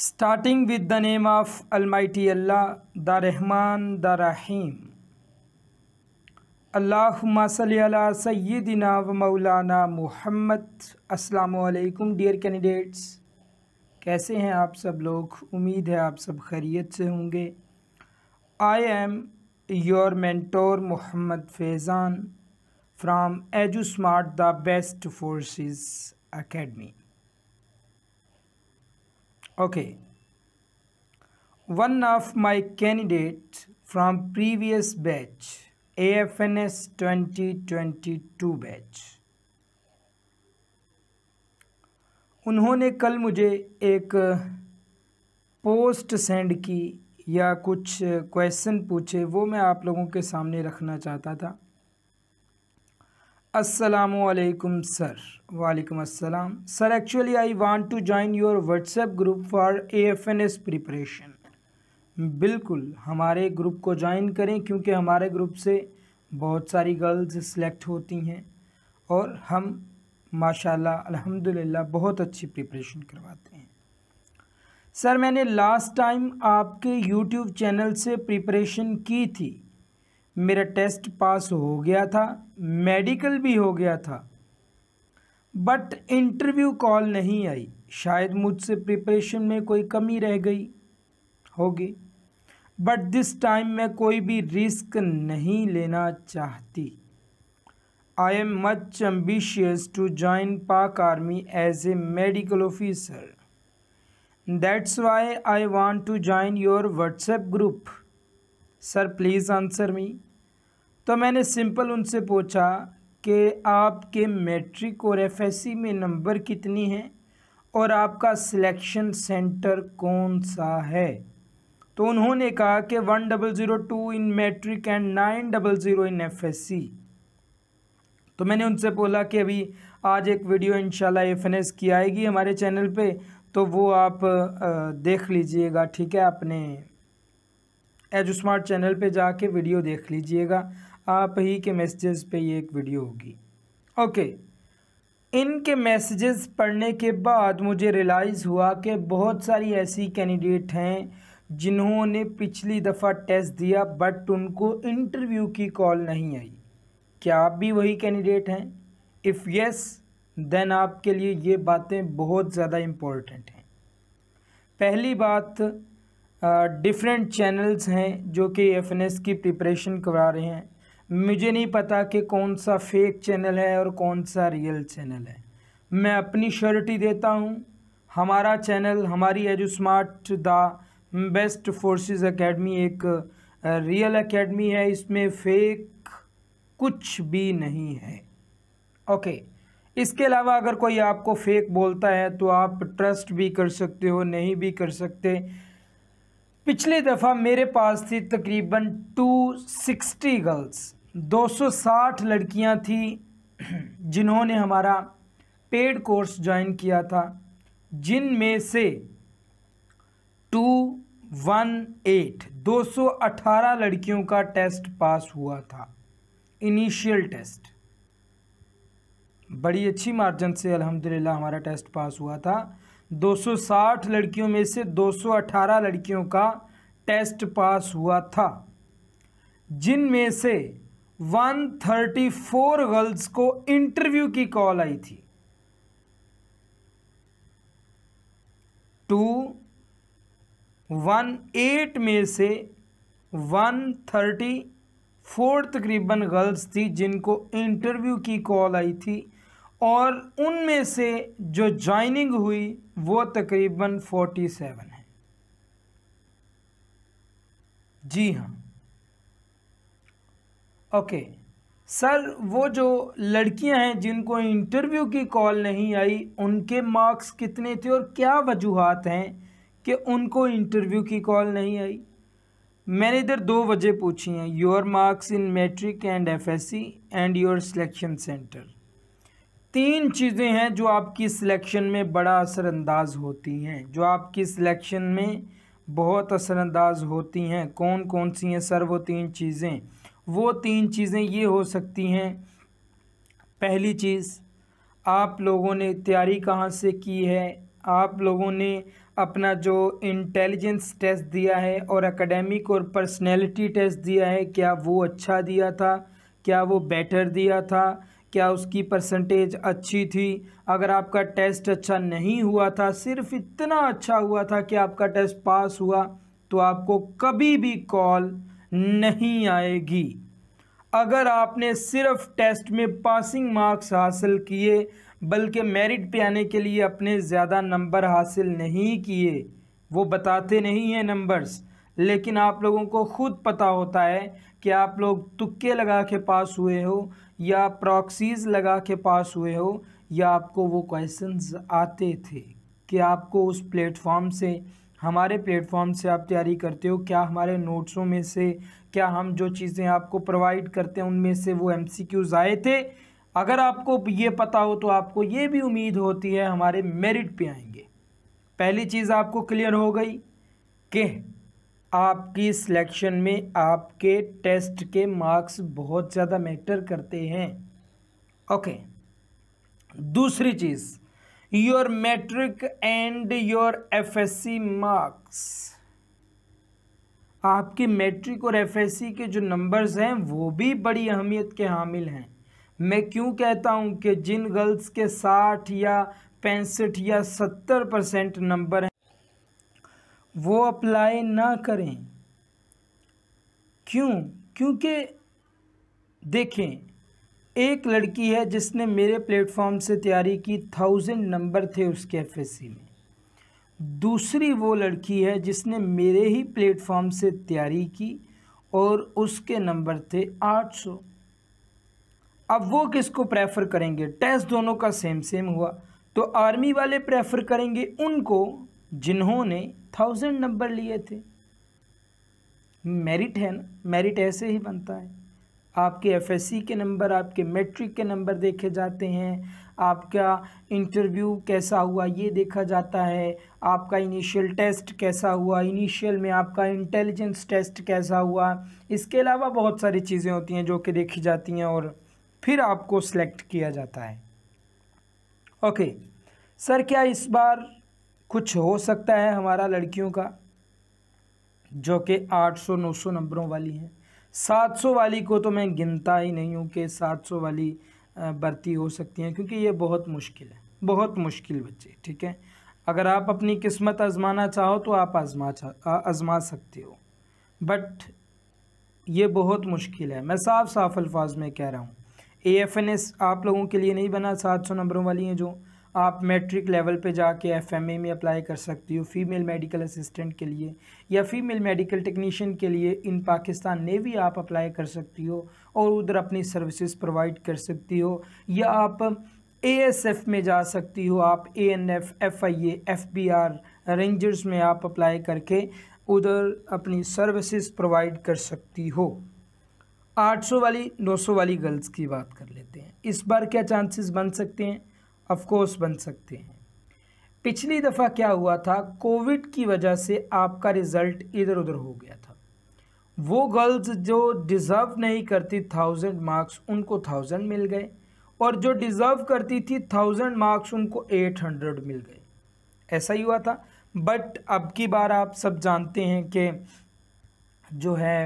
Starting with the name of almighty Allah the Rahman the Rahim मसल सैदिना व मौलाना मोहम्मद अलैक्म डियर कैंडिडेट्स कैसे हैं आप सब लोग उम्मीद है आप सब खैरियत से होंगे I am your mentor Mohammed Faizan from Edu Smart the best forces academy Okay. One of my candidates from previous batch, AFNS 2022 batch. उन्होंने कल मुझे एक पोस्ट सेंड की या कुछ क्वेश्चन पूछे वो मैं आप लोगों के सामने रखना चाहता था असलकुम सर वालेकुम अस्सलाम sir actually I want to join your WhatsApp group for A F N S preparation बिल्कुल हमारे ग्रुप को ज्वाइन करें क्योंकि हमारे ग्रुप से बहुत सारी गर्ल्स सेलेक्ट होती हैं और हम माशा अल्हम्दुलिल्लाह बहुत अच्छी प्रिपरेशन करवाते हैं सर मैंने लास्ट टाइम आपके यूट्यूब चैनल से प्रिपरेशन की थी मेरा टेस्ट पास हो गया था मेडिकल भी हो गया था बट इंटरव्यू कॉल नहीं आई शायद मुझसे प्रिपरेशन में कोई कमी रह गई होगी बट दिस टाइम मैं कोई भी रिस्क नहीं लेना चाहती I am much ambitious to join Pak army as a medical officer that's why I want to join your WhatsApp group sir please answer me तो मैंने सिंपल उनसे पूछा कि आपके मैट्रिक और एफ में नंबर कितनी हैं और आपका सिलेक्शन सेंटर कौन सा है तो उन्होंने कहा कि one double zero two in matric and nine double zero in F तो मैंने उनसे बोला कि अभी आज एक वीडियो इंशाल्लाह एफएनएस की आएगी हमारे चैनल पे तो वो आप देख लीजिएगा ठीक है अपने एज चैनल पे जाके वीडियो देख लीजिएगा आप ही के मैसेजेस पे ये एक वीडियो होगी ओके इनके मैसेजेस पढ़ने के बाद मुझे रियलाइज़ हुआ कि बहुत सारी ऐसी कैंडिडेट हैं जिन्होंने पिछली दफ़ा टेस्ट दिया बट उनको इंटरव्यू की कॉल नहीं आई क्या आप भी वही कैंडिडेट हैं इफ़ यस देन आपके लिए ये बातें बहुत ज़्यादा इम्पोर्टेंट हैं पहली बात डिफरेंट चैनल्स हैं जो कि एफ की प्रिपरेशन करवा रहे हैं मुझे नहीं पता कि कौन सा फेक चैनल है और कौन सा रियल चैनल है मैं अपनी श्योरिटी देता हूँ हमारा चैनल हमारी जो smart the best forces academy एक रियल एकेडमी है इसमें फेक कुछ भी नहीं है ओके इसके अलावा अगर कोई आपको फेक बोलता है तो आप ट्रस्ट भी कर सकते हो नहीं भी कर सकते पिछले दफ़ा मेरे पास थी तकरीबन 260 गर्ल्स 260 लड़कियां थी जिन्होंने हमारा पेड कोर्स ज्वाइन किया था जिन में से टू वन एट दो सौ अठारह लड़कियों का टेस्ट पास हुआ था इनिशियल टेस्ट बड़ी अच्छी मार्जिन से अल्हम्दुलिल्लाह हमारा टेस्ट पास हुआ था 260 लड़कियों में से 218 लड़कियों का टेस्ट पास हुआ था जिन में से 134 गर्ल्स को इंटरव्यू की कॉल आई थी टू वन एट में से वन थर्टी फोर तकरीबन गर्ल्स थी जिनको इंटरव्यू की कॉल आई थी और उनमें से जो जॉइनिंग हुई वो तकरीबन फोर्टी सेवन है जी हाँ ओके सर वो जो लड़कियां हैं जिनको इंटरव्यू की कॉल नहीं आई उनके मार्क्स कितने थे और क्या वजूहत हैं कि उनको इंटरव्यू की कॉल नहीं आई मैंने इधर दो वजह पूछी हैं your marks in matric and FSC and your selection centre तीन चीज़ें हैं जो आपकी सिलेक्शन में बड़ा असरअंदाज होती हैं जो आपकी सिलेक्शन में बहुत असरअंदाज होती हैं कौन कौन सी हैं सर वो तीन चीज़ें वो तीन चीज़ें ये हो सकती हैं पहली चीज़ आप लोगों ने तैयारी कहाँ से की है आप लोगों ने अपना जो इंटेलिजेंस टेस्ट दिया है और एकेडमिक और पर्सनैलिटी टेस्ट दिया है क्या वो अच्छा दिया था क्या वो बेटर दिया था क्या उसकी परसेंटेज अच्छी थी अगर आपका टेस्ट अच्छा नहीं हुआ था सिर्फ इतना अच्छा हुआ था कि आपका टेस्ट पास हुआ तो आपको कभी भी कॉल नहीं आएगी अगर आपने सिर्फ टेस्ट में पासिंग मार्क्स हासिल किए बल्कि मेरिट पे आने के लिए अपने ज़्यादा नंबर हासिल नहीं किए वो बताते नहीं हैं नंबर्स लेकिन आप लोगों को खुद पता होता है कि आप लोग तुक्के लगा के पास हुए हो या प्रॉक्सीज लगा के पास हुए हो या आपको वो क्वेश्चंस आते थे कि आपको उस प्लेटफॉर्म से हमारे प्लेटफॉर्म से आप तैयारी करते हो क्या हमारे नोट्सों में से क्या हम जो चीज़ें आपको प्रोवाइड करते हैं उनमें से वो एम आए थे अगर आपको ये पता हो तो आपको ये भी उम्मीद होती है हमारे मेरिट पे आएंगे पहली चीज़ आपको क्लियर हो गई कि आपकी सिलेक्शन में आपके टेस्ट के मार्क्स बहुत ज़्यादा मैटर करते हैं ओके दूसरी चीज़ your your and your FSC marks आपके मैट्रिक और एफएससी के जो नंबर्स हैं वो भी बड़ी अहमियत के हामिल हैं मैं क्यों कहता हूं कि जिन गर्ल्स के साठ या पैंसठ या सत्तर परसेंट नंबर हैं वो अप्लाई ना करें क्यों क्योंकि देखें एक लड़की है जिसने मेरे प्लेटफॉर्म से तैयारी की थाउजेंड नंबर थे उसके सी में दूसरी वो लड़की है जिसने मेरे ही प्लेटफॉर्म से तैयारी की और उसके नंबर थे 800 अब वो किसको प्रेफर करेंगे टेस्ट दोनों का सेम सेम हुआ तो आर्मी वाले प्रेफर करेंगे उनको जिन्होंने थाउजेंड नंबर लिए थे मेरिट है ना मेरिट ऐसे ही बनता है आपके एफएससी के नंबर आपके मैट्रिक के नंबर देखे जाते हैं आपका इंटरव्यू कैसा हुआ ये देखा जाता है आपका इनिशियल टेस्ट कैसा हुआ इनिशियल में आपका इंटेलिजेंस टेस्ट कैसा हुआ इसके अलावा बहुत सारी चीज़ें होती हैं जो कि देखी जाती हैं और फिर आपको सेलेक्ट किया जाता है ओके सर क्या इस बार कुछ हो सकता है हमारा लड़कियों का जो कि 800-900 नंबरों वाली हैं 700 वाली को तो मैं गिनता ही नहीं हूँ कि 700 वाली भर्ती हो सकती हैं क्योंकि ये बहुत मुश्किल है बहुत मुश्किल बच्चे ठीक है अगर आप अपनी किस्मत आजमाना चाहो तो आप आजमा आजमा सकते हो बट ये बहुत मुश्किल है मैं साफ साफ अल्फाज में कह रहा हूँ ए एफ एन एस आप लोगों के लिए नहीं बना सात सौ नंबरों वाली हैं जो आप मैट्रिक लेवल पे जाके एफएमए में अप्लाई कर सकती हो फीमेल मेडिकल असिस्टेंट के लिए या फीमेल मेडिकल टेक्नीशियन के लिए इन पाकिस्तान नेवी आप अप्लाई कर सकती हो और उधर अपनी सर्विसेज प्रोवाइड कर सकती हो या आप एएसएफ में जा सकती हो आप एएनएफ एफआईए एफबीआर रेंजर्स में आप अप्लाई करके उधर अपनी सर्विसेज प्रोवाइड कर सकती हो 800 वाली 900 वाली गर्ल्स की बात कर लेते हैं इस बार क्या चांसेस बन सकते हैं ऑफकोर्स बन सकते हैं पिछली दफ़ा क्या हुआ था कोविड की वजह से आपका रिज़ल्ट इधर उधर हो गया था वो गर्ल्स जो डिज़र्व नहीं करती थाउजेंड मार्क्स उनको थाउजेंड मिल गए और जो डिज़र्व करती थी थाउजेंड मार्क्स उनको एट हंड्रेड मिल गए ऐसा ही हुआ था बट अब की बार आप सब जानते हैं कि जो है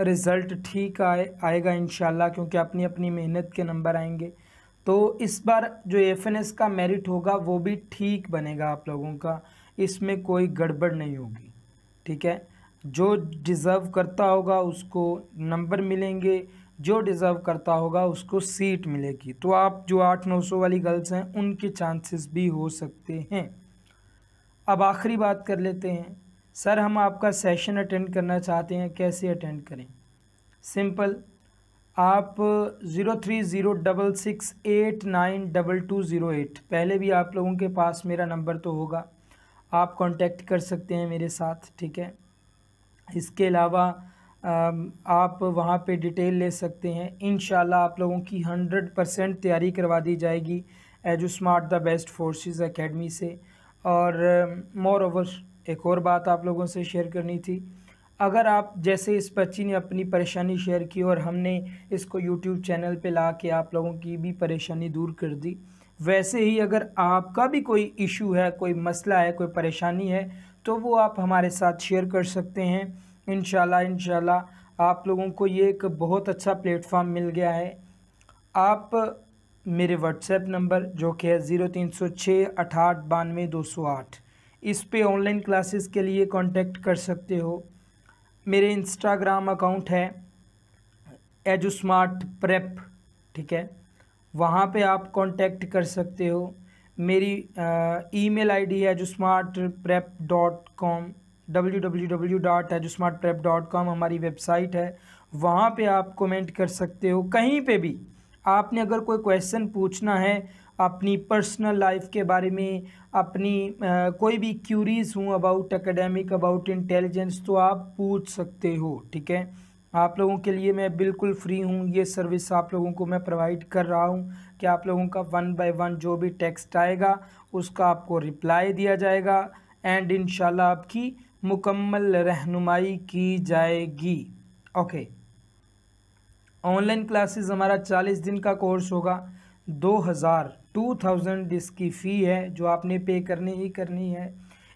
रिज़ल्ट ठीक आए आएगा इन क्योंकि अपनी अपनी मेहनत के नंबर आएंगे तो इस बार जो एफ एन एस का मेरिट होगा वो भी ठीक बनेगा आप लोगों का इसमें कोई गड़बड़ नहीं होगी ठीक है जो डिज़र्व करता होगा उसको नंबर मिलेंगे जो डिज़र्व करता होगा उसको सीट मिलेगी तो आप जो आठ नौ सौ वाली गर्ल्स हैं उनके चांसेस भी हो सकते हैं अब आखिरी बात कर लेते हैं सर हम आपका सेशन अटेंड करना चाहते हैं कैसे अटेंड करें सिंपल आप zero three zero double six eight nine double two zero eight पहले भी आप लोगों के पास मेरा नंबर तो होगा आप कांटेक्ट कर सकते हैं मेरे साथ ठीक है इसके अलावा आप वहाँ पे डिटेल ले सकते हैं इन आप लोगों की हंड्रेड परसेंट तैयारी करवा दी जाएगी edu smart the best forces academy से और मोर ओवर एक और बात आप लोगों से शेयर करनी थी अगर आप जैसे इस बच्ची ने अपनी परेशानी शेयर की और हमने इसको यूट्यूब चैनल पे ला के आप लोगों की भी परेशानी दूर कर दी वैसे ही अगर आपका भी कोई इशू है कोई मसला है कोई परेशानी है तो वो आप हमारे साथ शेयर कर सकते हैं इन शाला आप लोगों को ये एक बहुत अच्छा प्लेटफार्म मिल गया है आप मेरे व्हाट्सएप नंबर जो कि है ज़ीरो तीन सौ छः अठाठ बानवे दो सौ आठ इस पर ऑनलाइन क्लासेस के लिए कांटेक्ट कर सकते हो मेरे इंस्टाग्राम अकाउंट है एजु स्मार्ट प्रेप ठीक है वहाँ पे आप कांटेक्ट कर सकते हो मेरी ईमेल आईडी है edu smart prep dot com W W W dot edu smart prep dot com हमारी वेबसाइट है वहाँ पे आप कमेंट कर सकते हो कहीं पे भी आपने अगर कोई क्वेश्चन पूछना है अपनी पर्सनल लाइफ के बारे में अपनी आ, कोई भी क्यूरीज हूँ अबाउट एकेडमिक अबाउट इंटेलिजेंस तो आप पूछ सकते हो ठीक है आप लोगों के लिए मैं बिल्कुल फ्री हूँ ये सर्विस आप लोगों को मैं प्रोवाइड कर रहा हूँ कि आप लोगों का वन बाय वन जो भी टेक्स्ट आएगा उसका आपको रिप्लाई दिया जाएगा एंड इन आपकी मुकम्मल रहनुमाई की जाएगी ओके ऑनलाइन क्लासेस हमारा चालीस दिन का कोर्स होगा दो हज़ार टू थाउजेंड जिसकी फ़ी है जो आपने पे करनी ही करनी है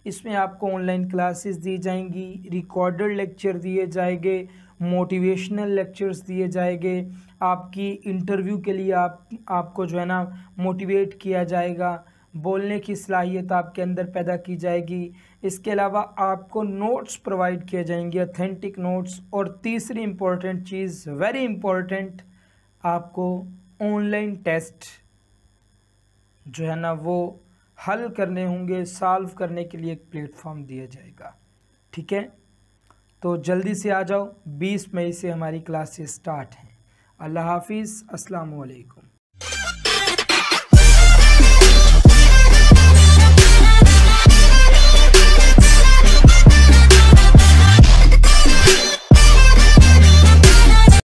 इसमें आपको ऑनलाइन क्लासेस दी जाएंगी रिकॉर्डेड लेक्चर दिए जाएंगे मोटिवेशनल लेक्चर्स दिए जाएंगे आपकी इंटरव्यू के लिए आप आपको जो है ना मोटिवेट किया जाएगा बोलने की सलाहियत आपके अंदर पैदा की जाएगी इसके अलावा आपको नोट्स प्रोवाइड किए जाएंगे ऑथेंटिक नोट्स और तीसरी इम्पॉर्टेंट चीज़ वेरी इंपॉर्टेंट आपको ऑनलाइन टेस्ट जो है ना वो हल करने होंगे सॉल्व करने के लिए एक प्लेटफॉर्म दिया जाएगा ठीक है तो जल्दी से आ जाओ 20 मई से हमारी क्लासेस स्टार्ट हैं अल्लाह हाफिज़ अस्सलाम वालेकुम